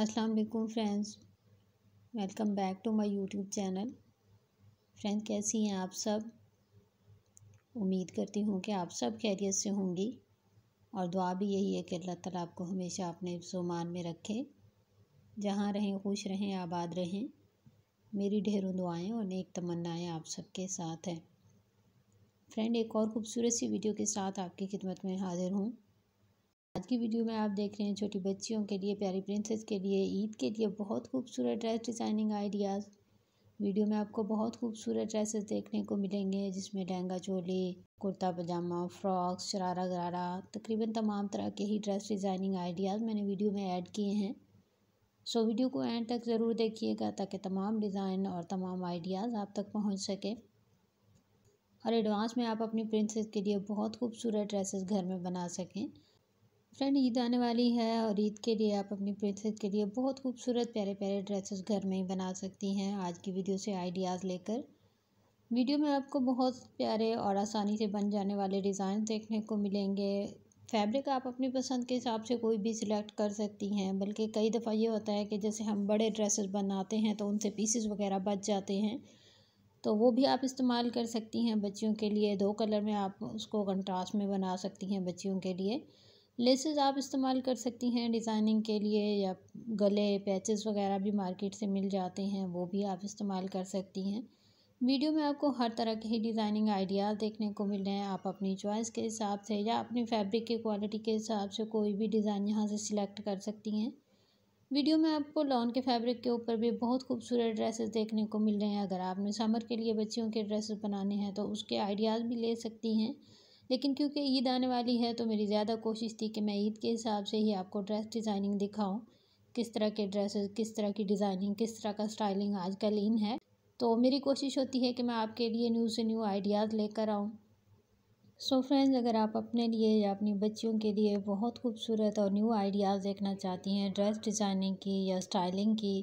अस्सलाम वालेकुम friends welcome back to my YouTube channel friend कैसी हैं आप सब उम्मीद करती हूँ कि आप सब खैरियत से होंगी और दुआ भी यही है कि अल्लाह ताला आपको हमेशा अपने सोमान में रखे जहाँ रहें खुश रहें आबाद रहें मेरी ढेरों दुआएं और नेक तमन्नाएं आप सबके साथ हैं फ्रेंड एक और ख़ूबसूरत सी वीडियो के साथ आपकी खिदमत में हाजिर हूँ आज की वीडियो में आप देख रहे हैं छोटी बच्चियों के लिए प्यारी प्रिंसेस के लिए ईद के लिए बहुत खूबसूरत ड्रेस डिज़ाइनिंग आइडियाज़ वीडियो में आपको बहुत खूबसूरत ड्रेसेस देखने को मिलेंगे जिसमें लहंगा चोली कुर्ता पजामा फ़्रॉक शरारा गरारा तकरीबन तमाम तरह के ही ड्रेस डिज़ाइनिंग आइडियाज़ मैंने वीडियो में ऐड किए हैं सो वीडियो को एंड तक ज़रूर देखिएगा ताकि तमाम डिज़ाइन और तमाम आइडियाज़ आप तक पहुँच सकें और एडवांस में आप अपनी प्रिंसेस के लिए बहुत खूबसूरत ड्रेसेस घर में बना सकें फ्रेंड ईद आने वाली है और ईद के लिए आप अपनी प्रिंसेस के लिए बहुत खूबसूरत प्यारे प्यारे ड्रेसेस घर में ही बना सकती हैं आज की वीडियो से आइडियाज़ लेकर वीडियो में आपको बहुत प्यारे और आसानी से बन जाने वाले डिज़ाइन देखने को मिलेंगे फैब्रिक आप अपनी पसंद के हिसाब से कोई भी सिलेक्ट कर सकती हैं बल्कि कई दफ़ा ये होता है कि जैसे हम बड़े ड्रेसेस बनाते हैं तो उनसे पीसेस वगैरह बच जाते हैं तो वो भी आप इस्तेमाल कर सकती हैं बच्चियों के लिए दो कलर में आप उसको कंट्रास्ट में बना सकती हैं बच्चियों के लिए लेसेस आप इस्तेमाल कर सकती हैं डिज़ाइनिंग के लिए या गले पैचेस वगैरह भी मार्केट से मिल जाते हैं वो भी आप इस्तेमाल कर सकती हैं वीडियो में आपको हर तरह के ही डिज़ाइनिंग आइडियाज़ देखने को मिल रहे हैं आप अपनी चॉइस के हिसाब से या अपनी फैब्रिक की क्वालिटी के हिसाब से कोई भी डिज़ाइन यहाँ से सिलेक्ट कर सकती हैं वीडियो में आपको लॉन के फैब्रिक के ऊपर भी बहुत खूबसूरत ड्रेसेस देखने को मिल रहे हैं अगर आपने समर के लिए बच्चियों के ड्रेसेस बनाने हैं तो उसके आइडियाज़ भी ले सकती हैं लेकिन क्योंकि ईद आने वाली है तो मेरी ज़्यादा कोशिश थी कि मैं ईद के हिसाब से ही आपको ड्रेस डिज़ाइनिंग दिखाऊँ किस तरह के ड्रेसेस किस तरह की डिज़ाइनिंग किस तरह का स्टाइलिंग आजकल इन है तो मेरी कोशिश होती है कि मैं आपके लिए न्यू से न्यू आइडियाज़ लेकर आऊँ सो so फ्रेंड्स अगर आप अपने लिए या अपनी बच्चियों के लिए बहुत खूबसूरत और न्यू आइडियाज़ देखना चाहती हैं ड्रेस डिज़ाइनिंग की या स्टाइलिंग की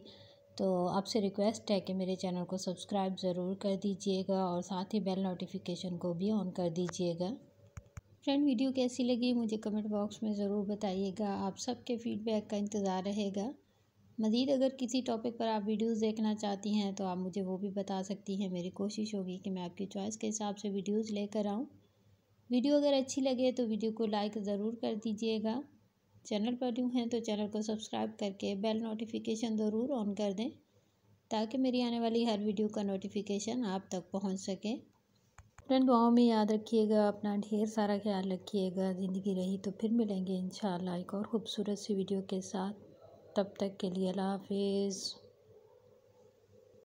तो आपसे रिक्वेस्ट है कि मेरे चैनल को सब्सक्राइब ज़रूर कर दीजिएगा और साथ ही बेल नोटिफिकेशन को भी ऑन कर दीजिएगा फ्रेंड वीडियो कैसी लगी मुझे कमेंट बॉक्स में ज़रूर बताइएगा आप सबके फीडबैक का इंतज़ार रहेगा मज़ीद अगर किसी टॉपिक पर आप वीडियोस देखना चाहती हैं तो आप मुझे वो भी बता सकती हैं मेरी कोशिश होगी कि मैं आपकी चॉइस के हिसाब से वीडियोस लेकर आऊँ वीडियो अगर अच्छी लगे तो वीडियो को लाइक ज़रूर कर दीजिएगा चैनल पर न्यू हैं तो चैनल को सब्सक्राइब करके बेल नोटिफिकेशन ज़रूर ऑन कर दें ताकि मेरी आने वाली हर वीडियो का नोटिफिकेशन आप तक पहुँच सके फ्रेंड दुआओं में याद रखिएगा अपना ढेर सारा ख्याल रखिएगा ज़िंदगी रही तो फिर मिलेंगे इन एक और ख़ूबसूरत सी वीडियो के साथ तब तक के लिए अल्लाह हाफिज़